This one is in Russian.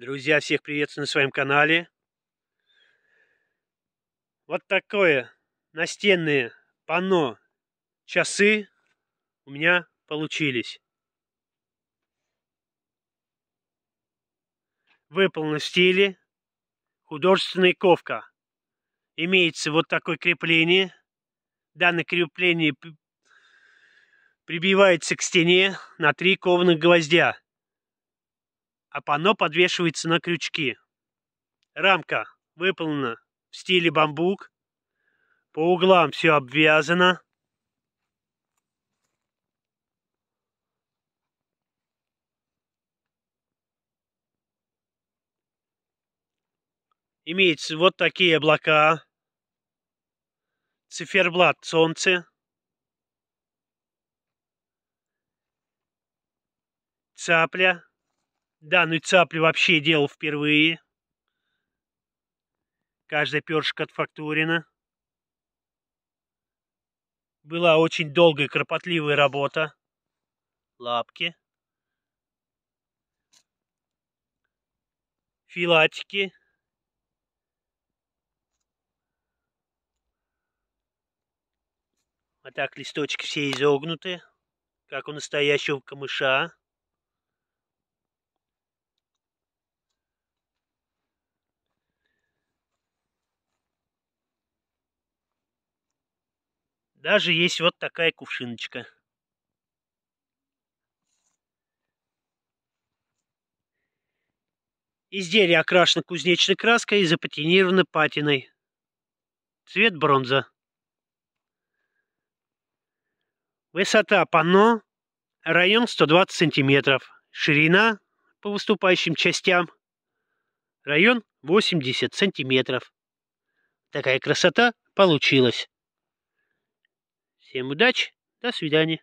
Друзья, всех приветствую на своем канале. Вот такое настенное панно часы у меня получились. Выполнен в стиле художественная ковка. Имеется вот такое крепление. Данное крепление прибивается к стене на три кованых гвоздя а панно подвешивается на крючки. Рамка выполнена в стиле бамбук. По углам все обвязано. Имеются вот такие облака. Циферблат солнце. Цапля Данную цаплю вообще делал впервые. Каждая перышко отфактурена. Была очень долгая, кропотливая работа. Лапки. Филатики. А так листочки все изогнуты, как у настоящего камыша. Даже есть вот такая кувшиночка. Изделие окрашено кузнечной краской и запатинировано патиной. Цвет бронза. Высота панно район 120 сантиметров. Ширина по выступающим частям район 80 сантиметров. Такая красота получилась. Всем удачи, до свидания.